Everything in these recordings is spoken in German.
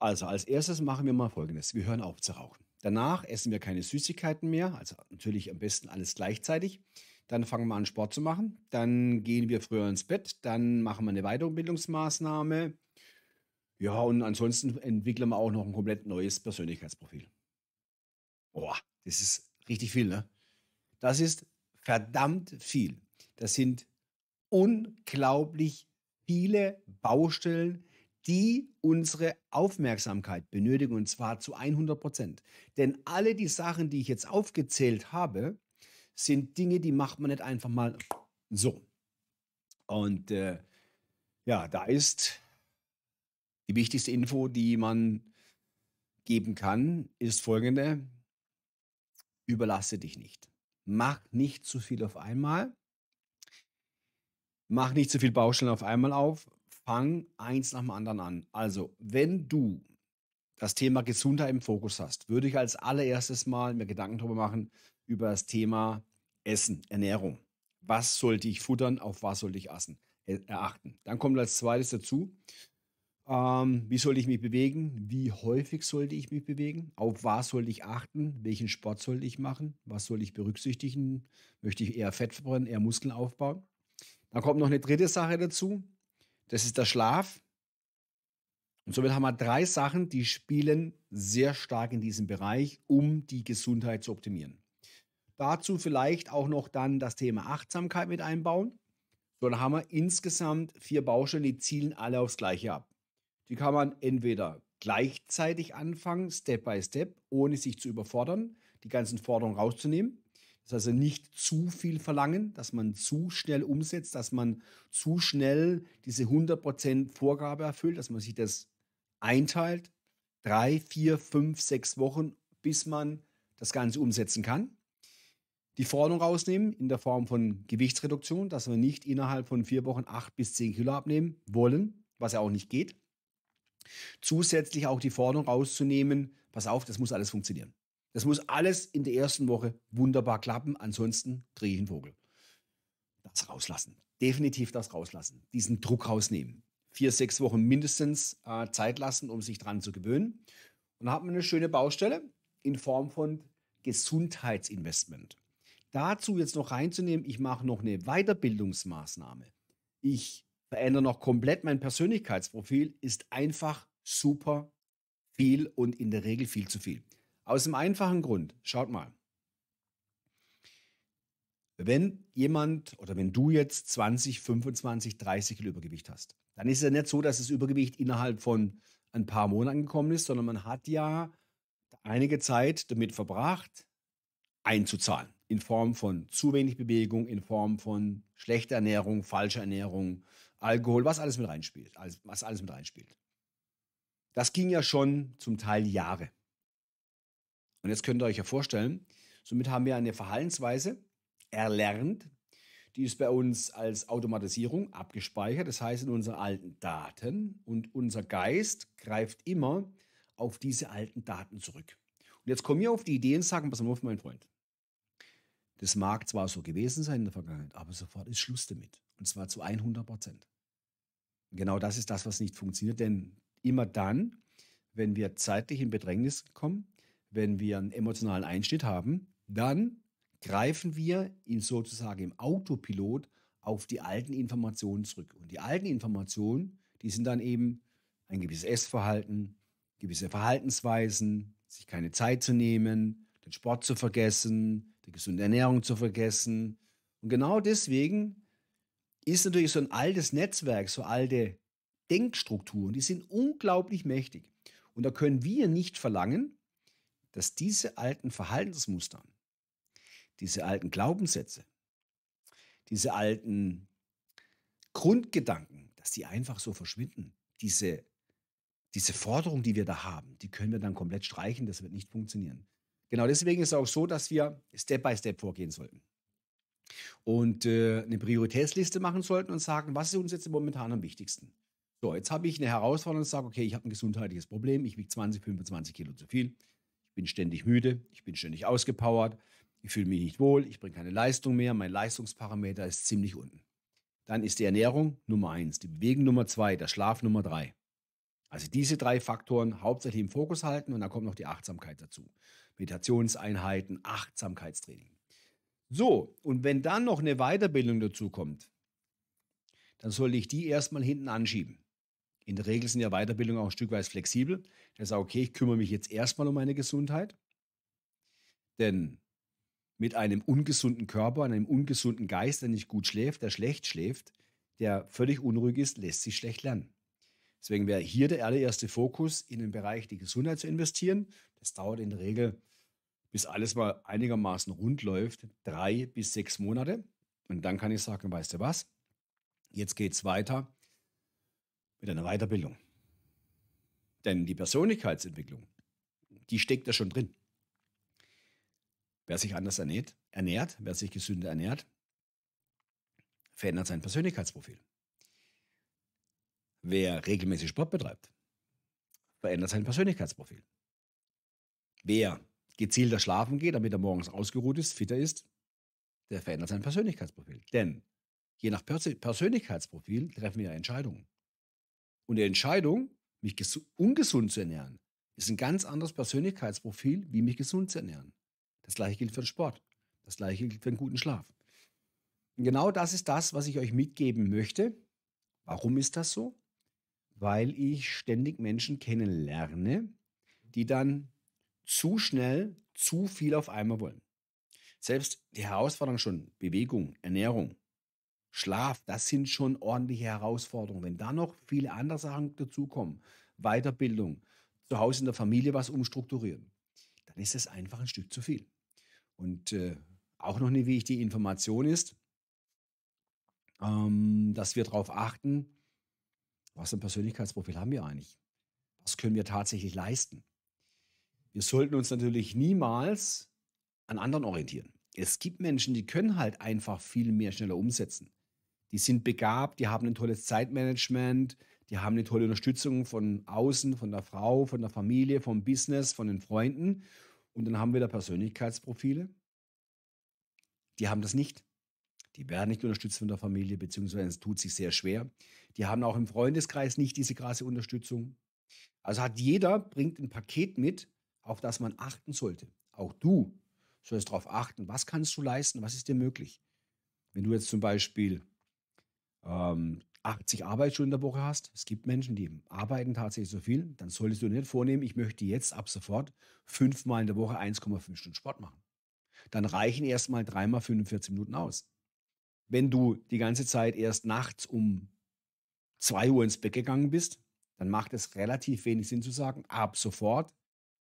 Also als erstes machen wir mal Folgendes. Wir hören auf zu rauchen. Danach essen wir keine Süßigkeiten mehr, also natürlich am besten alles gleichzeitig. Dann fangen wir an, Sport zu machen. Dann gehen wir früher ins Bett. Dann machen wir eine Weiterbildungsmaßnahme. Ja, und ansonsten entwickeln wir auch noch ein komplett neues Persönlichkeitsprofil. Boah, das ist richtig viel, ne? Das ist verdammt viel. Das sind unglaublich viele Baustellen, die unsere Aufmerksamkeit benötigen und zwar zu 100 Prozent. Denn alle die Sachen, die ich jetzt aufgezählt habe, sind Dinge, die macht man nicht einfach mal so. Und äh, ja, da ist die wichtigste Info, die man geben kann, ist folgende. Überlasse dich nicht. Mach nicht zu viel auf einmal. Mach nicht zu viel Baustellen auf einmal auf fang eins nach dem anderen an. Also, wenn du das Thema Gesundheit im Fokus hast, würde ich als allererstes mal mir Gedanken darüber machen, über das Thema Essen, Ernährung. Was sollte ich futtern, auf was sollte ich essen, erachten. Äh, Dann kommt als zweites dazu, ähm, wie sollte ich mich bewegen, wie häufig sollte ich mich bewegen, auf was sollte ich achten, welchen Sport sollte ich machen, was sollte ich berücksichtigen, möchte ich eher Fett verbrennen, eher Muskeln aufbauen. Dann kommt noch eine dritte Sache dazu, das ist der Schlaf. Und somit haben wir drei Sachen, die spielen sehr stark in diesem Bereich, um die Gesundheit zu optimieren. Dazu vielleicht auch noch dann das Thema Achtsamkeit mit einbauen. So, dann haben wir insgesamt vier Baustellen, die zielen alle aufs Gleiche ab. Die kann man entweder gleichzeitig anfangen, Step by Step, ohne sich zu überfordern, die ganzen Forderungen rauszunehmen. Das heißt also nicht zu viel verlangen, dass man zu schnell umsetzt, dass man zu schnell diese 100% Vorgabe erfüllt, dass man sich das einteilt, drei, vier, fünf, sechs Wochen, bis man das Ganze umsetzen kann. Die Forderung rausnehmen in der Form von Gewichtsreduktion, dass wir nicht innerhalb von vier Wochen acht bis zehn Kilo abnehmen wollen, was ja auch nicht geht. Zusätzlich auch die Forderung rauszunehmen, pass auf, das muss alles funktionieren. Das muss alles in der ersten Woche wunderbar klappen, ansonsten drehe ich einen Vogel. Das rauslassen. Definitiv das rauslassen. Diesen Druck rausnehmen. Vier, sechs Wochen mindestens äh, Zeit lassen, um sich dran zu gewöhnen. Und dann hat man eine schöne Baustelle in Form von Gesundheitsinvestment. Dazu jetzt noch reinzunehmen, ich mache noch eine Weiterbildungsmaßnahme. Ich verändere noch komplett mein Persönlichkeitsprofil, ist einfach super viel und in der Regel viel zu viel. Aus dem einfachen Grund, schaut mal. Wenn jemand oder wenn du jetzt 20, 25, 30 Kilo Übergewicht hast, dann ist es ja nicht so, dass das Übergewicht innerhalb von ein paar Monaten gekommen ist, sondern man hat ja einige Zeit damit verbracht, einzuzahlen. In Form von zu wenig Bewegung, in Form von schlechter Ernährung, falscher Ernährung, Alkohol, was alles mit reinspielt, was alles mit reinspielt. Das ging ja schon zum Teil Jahre. Und jetzt könnt ihr euch ja vorstellen, somit haben wir eine Verhaltensweise erlernt, die ist bei uns als Automatisierung abgespeichert, das heißt in unseren alten Daten. Und unser Geist greift immer auf diese alten Daten zurück. Und jetzt kommen wir auf die Idee und sagen, pass auf, mein Freund. Das mag zwar so gewesen sein in der Vergangenheit, aber sofort ist Schluss damit. Und zwar zu 100 Prozent. Genau das ist das, was nicht funktioniert, denn immer dann, wenn wir zeitlich in Bedrängnis kommen, wenn wir einen emotionalen Einschnitt haben, dann greifen wir ihn sozusagen im Autopilot auf die alten Informationen zurück. Und die alten Informationen, die sind dann eben ein gewisses Essverhalten, gewisse Verhaltensweisen, sich keine Zeit zu nehmen, den Sport zu vergessen, die gesunde Ernährung zu vergessen. Und genau deswegen ist natürlich so ein altes Netzwerk, so alte Denkstrukturen, die sind unglaublich mächtig. Und da können wir nicht verlangen, dass diese alten Verhaltensmuster, diese alten Glaubenssätze, diese alten Grundgedanken, dass die einfach so verschwinden. Diese, diese Forderung, die wir da haben, die können wir dann komplett streichen, das wird nicht funktionieren. Genau deswegen ist es auch so, dass wir Step by Step vorgehen sollten. Und äh, eine Prioritätsliste machen sollten und sagen, was ist uns jetzt momentan am wichtigsten? So, jetzt habe ich eine Herausforderung und sage, okay, ich habe ein gesundheitliches Problem, ich wiege 20, 25 Kilo zu viel, bin ständig müde, ich bin ständig ausgepowert, ich fühle mich nicht wohl, ich bringe keine Leistung mehr, mein Leistungsparameter ist ziemlich unten. Dann ist die Ernährung Nummer eins, die Bewegung Nummer zwei, der Schlaf Nummer drei. Also diese drei Faktoren hauptsächlich im Fokus halten und dann kommt noch die Achtsamkeit dazu. Meditationseinheiten, Achtsamkeitstraining. So, und wenn dann noch eine Weiterbildung dazu kommt, dann sollte ich die erstmal hinten anschieben. In der Regel sind ja Weiterbildungen auch ein Stück weit flexibel. Der sagt, okay, ich kümmere mich jetzt erstmal um meine Gesundheit. Denn mit einem ungesunden Körper, einem ungesunden Geist, der nicht gut schläft, der schlecht schläft, der völlig unruhig ist, lässt sich schlecht lernen. Deswegen wäre hier der allererste Fokus, in den Bereich die Gesundheit zu investieren. Das dauert in der Regel, bis alles mal einigermaßen rund läuft, drei bis sechs Monate. Und dann kann ich sagen, weißt du was, jetzt geht es weiter mit einer Weiterbildung. Denn die Persönlichkeitsentwicklung, die steckt da schon drin. Wer sich anders ernährt, ernährt, wer sich gesünder ernährt, verändert sein Persönlichkeitsprofil. Wer regelmäßig Sport betreibt, verändert sein Persönlichkeitsprofil. Wer gezielter schlafen geht, damit er morgens ausgeruht ist, fitter ist, der verändert sein Persönlichkeitsprofil. Denn je nach Persönlichkeitsprofil treffen wir Entscheidungen. Und die Entscheidung, mich ungesund zu ernähren, ist ein ganz anderes Persönlichkeitsprofil, wie mich gesund zu ernähren. Das gleiche gilt für den Sport. Das gleiche gilt für einen guten Schlaf. Und genau das ist das, was ich euch mitgeben möchte. Warum ist das so? Weil ich ständig Menschen kennenlerne, die dann zu schnell zu viel auf einmal wollen. Selbst die Herausforderung schon, Bewegung, Ernährung, Schlaf, das sind schon ordentliche Herausforderungen. Wenn da noch viele andere Sachen dazukommen, Weiterbildung, zu Hause in der Familie was umstrukturieren, dann ist das einfach ein Stück zu viel. Und äh, auch noch eine wichtige Information ist, ähm, dass wir darauf achten, was für ein Persönlichkeitsprofil haben wir eigentlich? Was können wir tatsächlich leisten? Wir sollten uns natürlich niemals an anderen orientieren. Es gibt Menschen, die können halt einfach viel mehr schneller umsetzen die sind begabt, die haben ein tolles Zeitmanagement, die haben eine tolle Unterstützung von außen, von der Frau, von der Familie, vom Business, von den Freunden. Und dann haben wir da Persönlichkeitsprofile. Die haben das nicht. Die werden nicht unterstützt von der Familie, beziehungsweise es tut sich sehr schwer. Die haben auch im Freundeskreis nicht diese krasse Unterstützung. Also hat jeder, bringt ein Paket mit, auf das man achten sollte. Auch du sollst darauf achten, was kannst du leisten, was ist dir möglich. Wenn du jetzt zum Beispiel ähm, 80 Arbeitsstunden in der Woche hast, es gibt Menschen, die arbeiten tatsächlich so viel, dann solltest du nicht vornehmen, ich möchte jetzt ab sofort fünfmal in der Woche 1,5 Stunden Sport machen. Dann reichen erstmal dreimal 45 Minuten aus. Wenn du die ganze Zeit erst nachts um 2 Uhr ins Bett gegangen bist, dann macht es relativ wenig Sinn zu sagen, ab sofort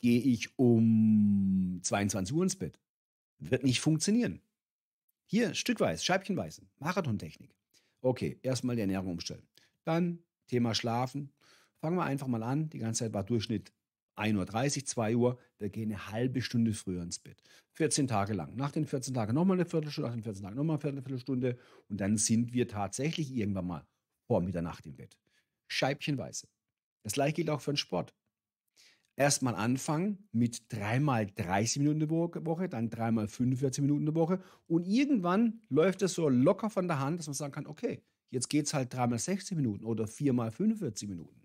gehe ich um 22 Uhr ins Bett. Wird nicht funktionieren. Hier, stückweise, scheibchenweise, Marathontechnik. Okay, erstmal die Ernährung umstellen. Dann Thema Schlafen. Fangen wir einfach mal an. Die ganze Zeit war Durchschnitt 1.30 Uhr, 2 Uhr. Wir gehen eine halbe Stunde früher ins Bett. 14 Tage lang. Nach den 14 Tagen nochmal eine Viertelstunde, nach den 14 Tagen nochmal eine Viertelstunde. Und dann sind wir tatsächlich irgendwann mal vor Mitternacht im Bett. Scheibchenweise. Das gleiche gilt auch für den Sport erstmal anfangen mit dreimal 30 Minuten in der Woche, dann dreimal 45 Minuten in der Woche und irgendwann läuft es so locker von der Hand, dass man sagen kann, okay, jetzt geht es halt dreimal 60 Minuten oder viermal 45 Minuten.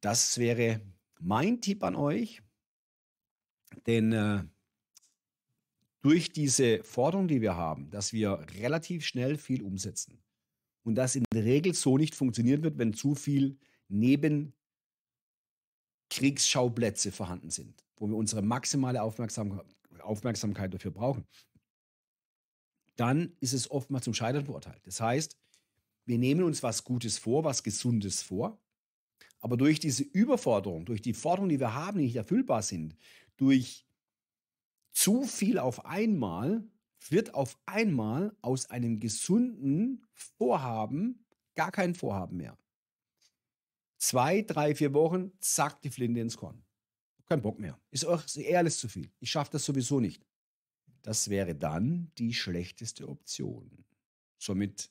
Das wäre mein Tipp an euch, denn äh, durch diese Forderung, die wir haben, dass wir relativ schnell viel umsetzen und das in der Regel so nicht funktionieren wird, wenn zu viel neben Kriegsschauplätze vorhanden sind, wo wir unsere maximale Aufmerksam Aufmerksamkeit dafür brauchen, dann ist es oftmals zum Scheitern verurteilt. Das heißt, wir nehmen uns was Gutes vor, was Gesundes vor, aber durch diese Überforderung, durch die Forderungen, die wir haben, die nicht erfüllbar sind, durch zu viel auf einmal, wird auf einmal aus einem gesunden Vorhaben gar kein Vorhaben mehr zwei, drei, vier Wochen, zack, die Flinte ins Korn. Kein Bock mehr. Ist euch eher alles zu viel. Ich schaffe das sowieso nicht. Das wäre dann die schlechteste Option. Somit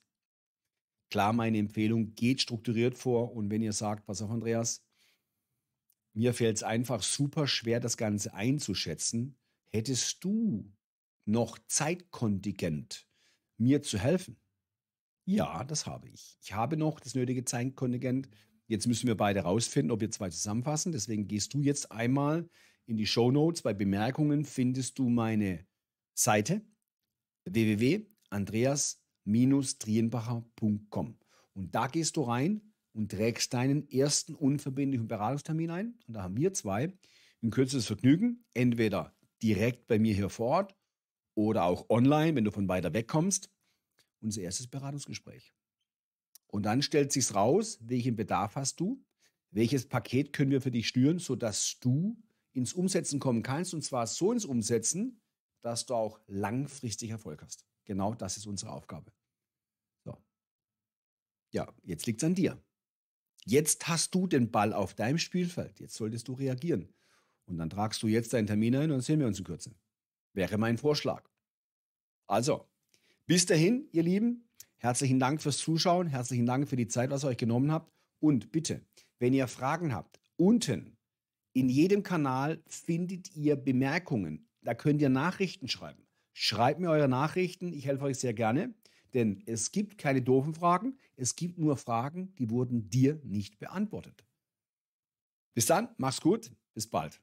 klar meine Empfehlung, geht strukturiert vor und wenn ihr sagt, pass auf Andreas, mir fällt es einfach super schwer, das Ganze einzuschätzen, hättest du noch Zeitkontingent, mir zu helfen? Ja, das habe ich. Ich habe noch das nötige Zeitkontingent, Jetzt müssen wir beide rausfinden, ob wir zwei zusammenfassen. Deswegen gehst du jetzt einmal in die Show Notes. Bei Bemerkungen findest du meine Seite www.andreas-trienbacher.com. Und da gehst du rein und trägst deinen ersten unverbindlichen Beratungstermin ein. Und da haben wir zwei ein kürzestes Vergnügen. Entweder direkt bei mir hier vor Ort oder auch online, wenn du von weiter weg kommst. Unser erstes Beratungsgespräch. Und dann stellt sich raus, welchen Bedarf hast du? Welches Paket können wir für dich schnüren, sodass du ins Umsetzen kommen kannst und zwar so ins Umsetzen, dass du auch langfristig Erfolg hast. Genau das ist unsere Aufgabe. So. Ja, jetzt liegt es an dir. Jetzt hast du den Ball auf deinem Spielfeld. Jetzt solltest du reagieren. Und dann tragst du jetzt deinen Termin ein und dann sehen wir uns in Kürze. Wäre mein Vorschlag. Also, bis dahin, ihr Lieben, Herzlichen Dank fürs Zuschauen, herzlichen Dank für die Zeit, was ihr euch genommen habt. Und bitte, wenn ihr Fragen habt, unten in jedem Kanal findet ihr Bemerkungen. Da könnt ihr Nachrichten schreiben. Schreibt mir eure Nachrichten, ich helfe euch sehr gerne. Denn es gibt keine doofen Fragen, es gibt nur Fragen, die wurden dir nicht beantwortet. Bis dann, mach's gut, bis bald.